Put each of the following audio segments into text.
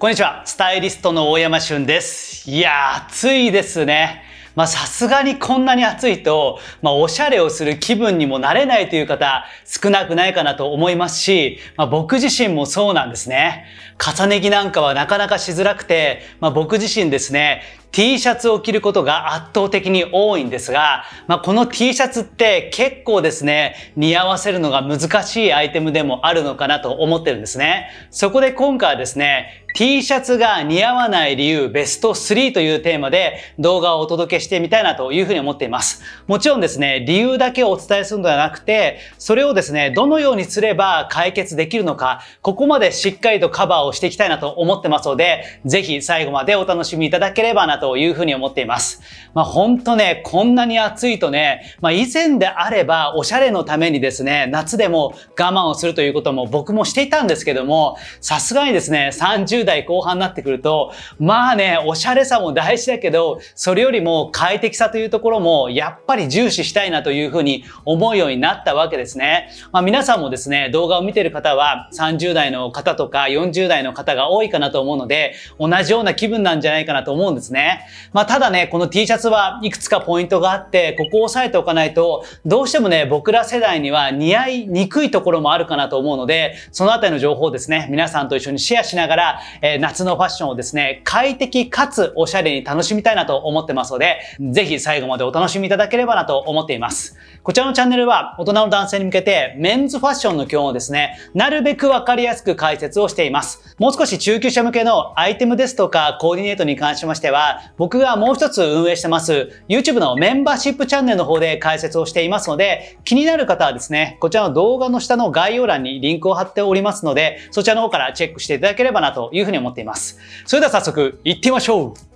こんにちは、スタイリストの大山俊です。いや暑いですね。まあさすがにこんなに暑いと、まあおしゃれをする気分にもなれないという方少なくないかなと思いますし、まあ僕自身もそうなんですね。重ね着なんかはなかなかしづらくて、まあ僕自身ですね、T シャツを着ることが圧倒的に多いんですが、まあ、この T シャツって結構ですね、似合わせるのが難しいアイテムでもあるのかなと思ってるんですね。そこで今回はですね、T シャツが似合わない理由ベスト3というテーマで動画をお届けしてみたいなというふうに思っています。もちろんですね、理由だけをお伝えするのではなくて、それをですね、どのようにすれば解決できるのか、ここまでしっかりとカバーをしていきたいなと思ってますので、ぜひ最後までお楽しみいただければなというふうに思っています。まあ本当ね、こんなに暑いとね、まあ以前であればおしゃれのためにですね、夏でも我慢をするということも僕もしていたんですけども、さすがにですね、30代後半になってくると、まあね、おしゃれさも大事だけど、それよりも快適さというところもやっぱり重視したいなというふうに思うようになったわけですね。まあ皆さんもですね、動画を見てる方は30代の方とか40代の方が多いかなと思うので、同じような気分なんじゃないかなと思うんですね。ね。まあ、ただね、この T シャツはいくつかポイントがあって、ここを押さえておかないと、どうしてもね、僕ら世代には似合いにくいところもあるかなと思うので、そのあたりの情報をですね、皆さんと一緒にシェアしながら、えー、夏のファッションをですね、快適かつおしゃれに楽しみたいなと思ってますので、ぜひ最後までお楽しみいただければなと思っています。こちらのチャンネルは、大人の男性に向けて、メンズファッションの基本をですね、なるべくわかりやすく解説をしています。もう少し中級者向けのアイテムですとか、コーディネートに関しましては、僕がもう一つ運営してます YouTube のメンバーシップチャンネルの方で解説をしていますので気になる方はですねこちらの動画の下の概要欄にリンクを貼っておりますのでそちらの方からチェックしていただければなというふうに思っています。それでは早速行ってみましょう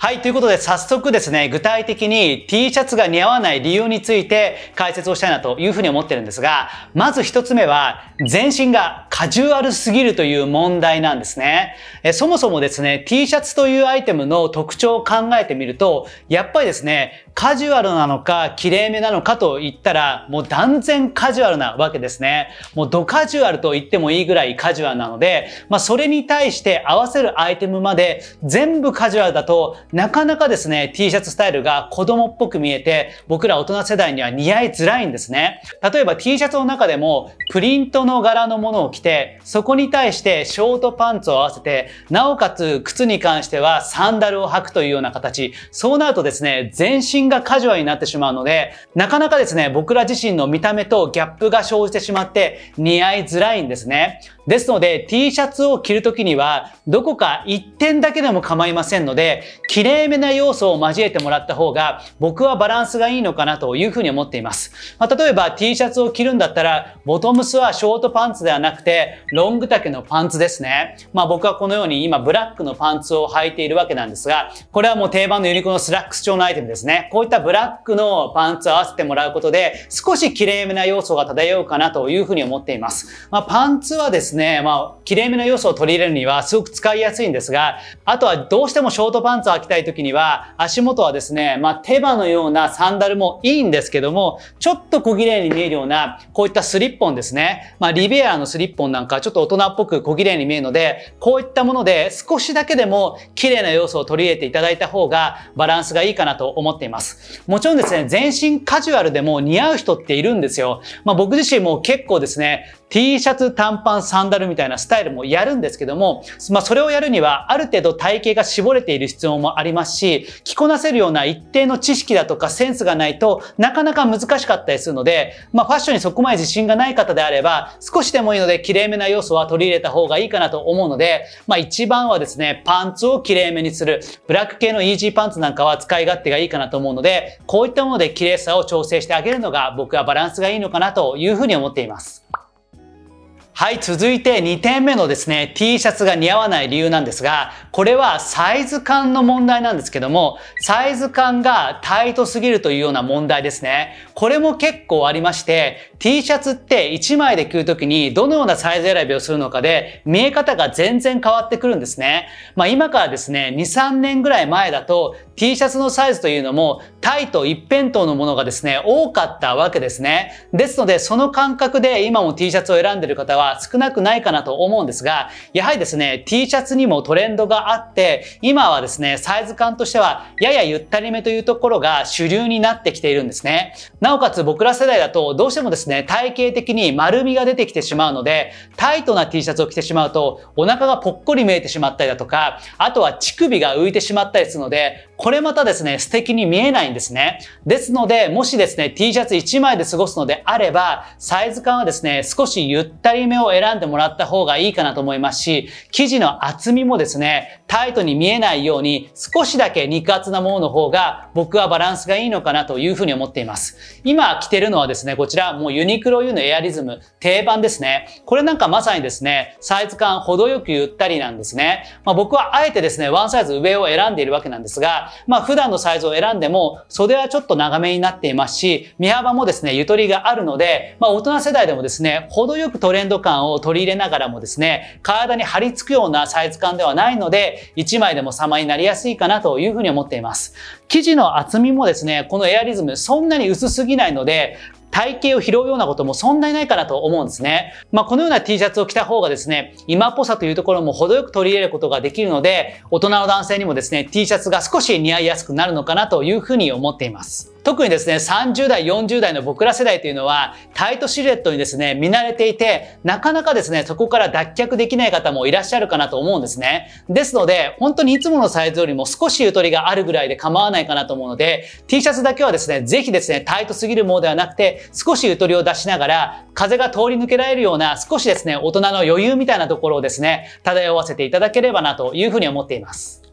はい、ということで早速ですね、具体的に T シャツが似合わない理由について解説をしたいなというふうに思ってるんですが、まず一つ目は、全身がカジュアルすぎるという問題なんですね。えそもそもですね、T シャツというアイテムの特徴を考えてみると、やっぱりですね、カジュアルなのか、綺麗めなのかと言ったら、もう断然カジュアルなわけですね。もうドカジュアルと言ってもいいぐらいカジュアルなので、まあそれに対して合わせるアイテムまで全部カジュアルだと、なかなかですね、T シャツスタイルが子供っぽく見えて、僕ら大人世代には似合いづらいんですね。例えば T シャツの中でも、プリントの柄のものを着て、そこに対してショートパンツを合わせて、なおかつ靴に関してはサンダルを履くというような形。そうなるとですね、全身がカジュアルになってしまうので、なかなかですね、僕ら自身の見た目とギャップが生じてしまって、似合いづらいんですね。ですので T シャツを着るときにはどこか1点だけでも構いませんので、きれいめな要素を交えてもらった方が僕はバランスがいいのかなというふうに思っています。まあ、例えば T シャツを着るんだったら、ボトムスはショートパンツではなくて、ロング丈のパンツですね。まあ僕はこのように今ブラックのパンツを履いているわけなんですが、これはもう定番のユニクロのスラックス調のアイテムですね。こういったブラックのパンツを合わせてもらうことで、少しきれいめな要素が漂うかなというふうに思っています。まあパンツはですね、ね、まあ、きれいめの要素を取り入れるにはすごく使いやすいんですが、あとはどうしてもショートパンツを履きたい時には、足元はですね、まあ、手羽のようなサンダルもいいんですけども、ちょっと小綺麗に見えるような、こういったスリッポンですね。まあ、リベアのスリッポンなんかちょっと大人っぽく小綺麗に見えるので、こういったもので少しだけでも綺麗な要素を取り入れていただいた方がバランスがいいかなと思っています。もちろんですね、全身カジュアルでも似合う人っているんですよ。まあ、僕自身も結構ですね、T シャツ、短パン、サンダルンダルみたいなスタイルもやるんですけども、まあ、それをやるにはある程度体型が絞れている必要もありますし、着こなせるような一定の知識だとかセンスがないとなかなか難しかったりするので、まあ、ファッションにそこまで自信がない方であれば、少しでもいいので綺麗めな要素は取り入れた方がいいかなと思うので、まあ、一番はですね、パンツを綺麗めにする。ブラック系のイージーパンツなんかは使い勝手がいいかなと思うので、こういったもので綺麗さを調整してあげるのが僕はバランスがいいのかなというふうに思っています。はい、続いて2点目のですね、T シャツが似合わない理由なんですが、これはサイズ感の問題なんですけども、サイズ感がタイトすぎるというような問題ですね。これも結構ありまして、T シャツって1枚で着るときにどのようなサイズ選びをするのかで、見え方が全然変わってくるんですね。まあ今からですね、2、3年ぐらい前だと T シャツのサイズというのも、タイと一辺倒のものがですね、多かったわけですね。ですので、その感覚で今も T シャツを選んでる方は少なくないかなと思うんですが、やはりですね、T シャツにもトレンドがあって、今はですね、サイズ感としては、ややゆったりめというところが主流になってきているんですね。なおかつ僕ら世代だとどうしてもですね、体型的に丸みが出てきてしまうので、タイトな T シャツを着てしまうとお腹がぽっこり見えてしまったりだとか、あとは乳首が浮いてしまったりするので、これまたですね、素敵に見えないんですね。ですので、もしですね、T シャツ1枚で過ごすのであれば、サイズ感はですね、少しゆったりめを選んでもらった方がいいかなと思いますし、生地の厚みもですね、タイトに見えないように、少しだけ肉厚なものの方が、僕はバランスがいいのかなというふうに思っています。今着てるのはですね、こちら、もうユニクロ U のエアリズム、定番ですね。これなんかまさにですね、サイズ感程よくゆったりなんですね。まあ、僕はあえてですね、ワンサイズ上を選んでいるわけなんですが、まあ普段のサイズを選んでも、袖はちょっと長めになっていますし、身幅もですね、ゆとりがあるので、まあ大人世代でもですね、程よくトレンド感を取り入れながらもですね、体に張り付くようなサイズ感ではないので、1枚でも様になりやすいかなというふうに思っています。生地の厚みもですね、このエアリズムそんなに薄すぎないので、体型を拾うようなこともそんなにないかなと思うんですね。まあ、このような T シャツを着た方がですね、今っぽさというところも程よく取り入れることができるので、大人の男性にもですね、T シャツが少し似合いやすくなるのかなというふうに思っています。特にですね、30代、40代の僕ら世代というのは、タイトシルエットにですね、見慣れていて、なかなかですね、そこから脱却できない方もいらっしゃるかなと思うんですね。ですので、本当にいつものサイズよりも少しゆとりがあるぐらいで構わないかなと思うので、T シャツだけはですね、ぜひですね、タイトすぎるものではなくて、少しゆとりを出しながら、風が通り抜けられるような、少しですね、大人の余裕みたいなところをですね、漂わせていただければなというふうに思っています。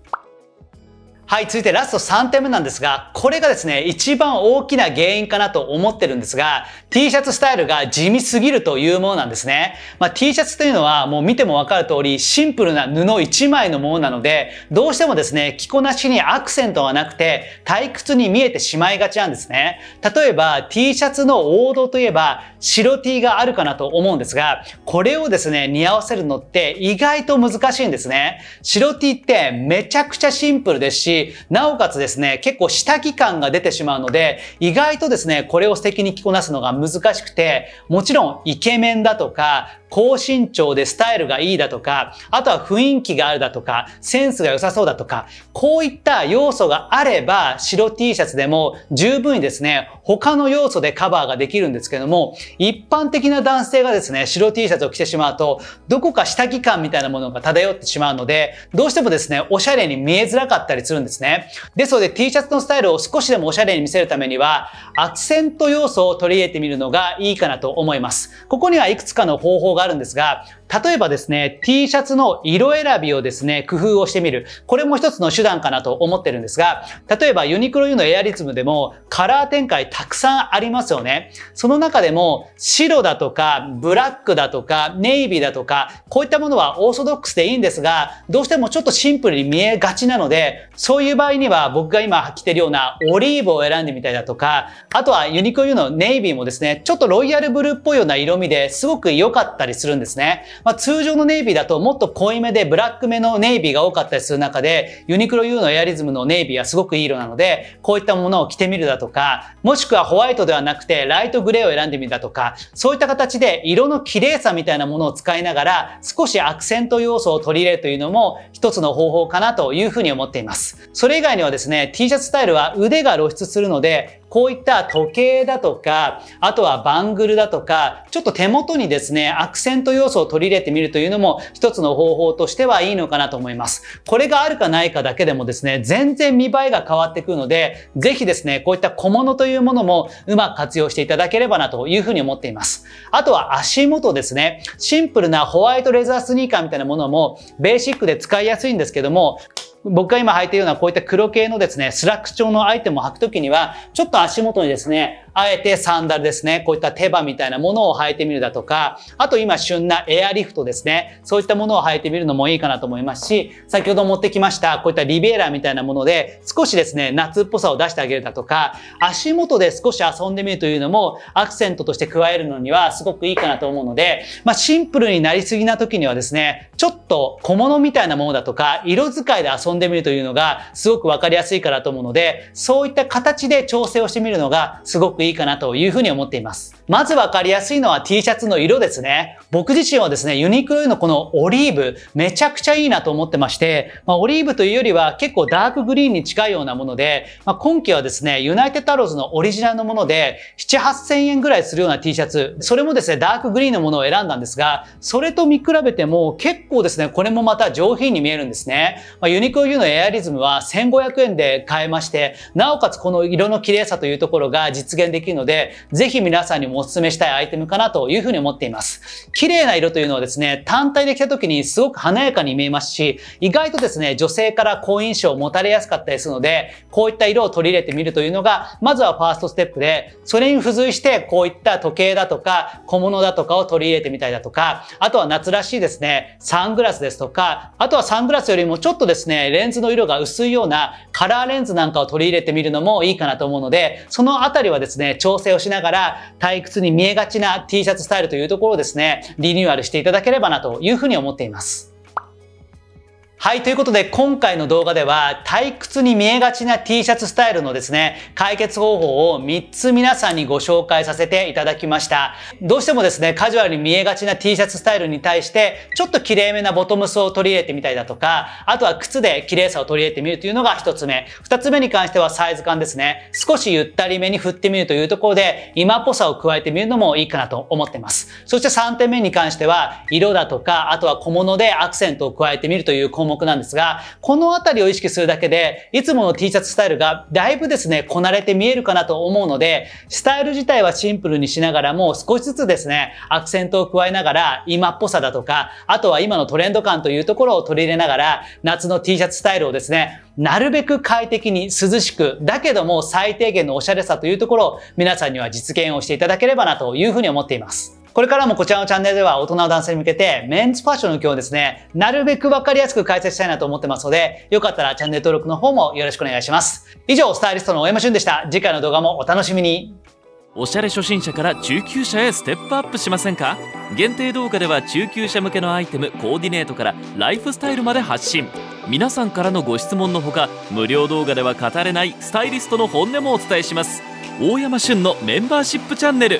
はい、続いてラスト3点目なんですが、これがですね、一番大きな原因かなと思ってるんですが、T シャツスタイルが地味すぎるというものなんですね。まあ、T シャツというのはもう見てもわかる通り、シンプルな布1枚のものなので、どうしてもですね、着こなしにアクセントがなくて、退屈に見えてしまいがちなんですね。例えば、T シャツの王道といえば、白 T があるかなと思うんですが、これをですね、似合わせるのって意外と難しいんですね。白 T ってめちゃくちゃシンプルですし、なおかつですね、結構下着感が出てしまうので、意外とですね、これを素敵に着こなすのが難しくて、もちろんイケメンだとか、高身長でスタイルがいいだとか、あとは雰囲気があるだとか、センスが良さそうだとか、こういった要素があれば、白 T シャツでも十分にですね、他の要素でカバーができるんですけども、一般的な男性がですね、白 T シャツを着てしまうと、どこか下着感みたいなものが漂ってしまうので、どうしてもですね、おしゃれに見えづらかったりするんですですね。ですので T シャツのスタイルを少しでもおしゃれに見せるためには、アクセント要素を取り入れてみるのがいいかなと思います。ここにはいくつかの方法があるんですが、例えばですね、T シャツの色選びをですね、工夫をしてみる。これも一つの手段かなと思ってるんですが、例えばユニクロ U のエアリズムでもカラー展開たくさんありますよね。その中でも白だとかブラックだとかネイビーだとか、こういったものはオーソドックスでいいんですが、どうしてもちょっとシンプルに見えがちなので、そそういう場合には僕が今着てるようなオリーブを選んでみたりだとか、あとはユニクロ U のネイビーもですね、ちょっとロイヤルブルーっぽいような色味ですごく良かったりするんですね。まあ、通常のネイビーだともっと濃いめでブラックめのネイビーが多かったりする中で、ユニクロ U のエアリズムのネイビーはすごくいい色なので、こういったものを着てみるだとか、もしくはホワイトではなくてライトグレーを選んでみるだとか、そういった形で色の綺麗さみたいなものを使いながら、少しアクセント要素を取り入れるというのも一つの方法かなというふうに思っています。それ以外にはですね、T シャツスタイルは腕が露出するので、こういった時計だとか、あとはバングルだとか、ちょっと手元にですね、アクセント要素を取り入れてみるというのも一つの方法としてはいいのかなと思います。これがあるかないかだけでもですね、全然見栄えが変わってくるので、ぜひですね、こういった小物というものもうまく活用していただければなというふうに思っています。あとは足元ですね、シンプルなホワイトレザースニーカーみたいなものもベーシックで使いやすいんですけども、僕が今履いているようなこういった黒系のですね、スラックス調のアイテムを履くときには、ちょっと足元にですね、あえてサンダルですね。こういった手羽みたいなものを履いてみるだとか、あと今旬なエアリフトですね。そういったものを履いてみるのもいいかなと思いますし、先ほど持ってきましたこういったリベーラみたいなもので少しですね、夏っぽさを出してあげるだとか、足元で少し遊んでみるというのもアクセントとして加えるのにはすごくいいかなと思うので、まあ、シンプルになりすぎな時にはですね、ちょっと小物みたいなものだとか、色使いで遊んでみるというのがすごくわかりやすいかなと思うので、そういった形で調整をしてみるのがすごくいいいいかなというふうに思っています。まずわかりやすいのは T シャツの色ですね。僕自身はですね、ユニクロのこのオリーブ、めちゃくちゃいいなと思ってまして、まあ、オリーブというよりは結構ダークグリーンに近いようなもので、まあ、今季はですね、ユナイテッドアローズのオリジナルのもので、7、8000円ぐらいするような T シャツ、それもですね、ダークグリーンのものを選んだんですが、それと見比べても結構ですね、これもまた上品に見えるんですね。まあ、ユニクロ U のエアリズムは1500円で買えまして、なおかつこの色の綺麗さというところが実現でできるので、ぜひ皆さんにもお勧めしたいアイテムかなというふうに思っています。綺麗な色というのはですね、単体で着た時にすごく華やかに見えますし、意外とですね、女性から好印象を持たれやすかったりするので、こういった色を取り入れてみるというのが、まずはファーストステップで、それに付随してこういった時計だとか小物だとかを取り入れてみたりだとか、あとは夏らしいですね、サングラスですとか、あとはサングラスよりもちょっとですね、レンズの色が薄いようなカラーレンズなんかを取り入れてみるのもいいかなと思うので、そのあたりはですね、ね、調整をしながら退屈に見えがちな T シャツスタイルというところをですね、リニューアルしていただければなというふうに思っています。はい、ということで今回の動画では退屈に見えがちな T シャツスタイルのですね、解決方法を3つ皆さんにご紹介させていただきました。どうしてもですね、カジュアルに見えがちな T シャツスタイルに対して、ちょっと綺麗めなボトムスを取り入れてみたりだとか、あとは靴で綺麗さを取り入れてみるというのが1つ目。2つ目に関してはサイズ感ですね。少しゆったりめに振ってみるというところで、今っぽさを加えてみるのもいいかなと思ってます。そして3点目に関しては、色だとか、あとは小物でアクセントを加えてみるというコン項目なんですが、このあたりを意識するだけで、いつもの T シャツスタイルがだいぶですね、こなれて見えるかなと思うので、スタイル自体はシンプルにしながらも少しずつですね、アクセントを加えながら、今っぽさだとか、あとは今のトレンド感というところを取り入れながら、夏の T シャツスタイルをですね、なるべく快適に涼しく、だけども最低限のおしゃれさというところを皆さんには実現をしていただければなというふうに思っています。これからもこちらのチャンネルでは大人の男性に向けてメンズファッションの今日ですね、なるべくわかりやすく解説したいなと思ってますので、よかったらチャンネル登録の方もよろしくお願いします。以上、スタイリストの大山俊でした。次回の動画もお楽しみに。おしゃれ初心者から中級者へステップアップしませんか限定動画では中級者向けのアイテムコーディネートからライフスタイルまで発信皆さんからのご質問のほか無料動画では語れないスタイリストの本音もお伝えします大山旬のメンバーシップチャンネル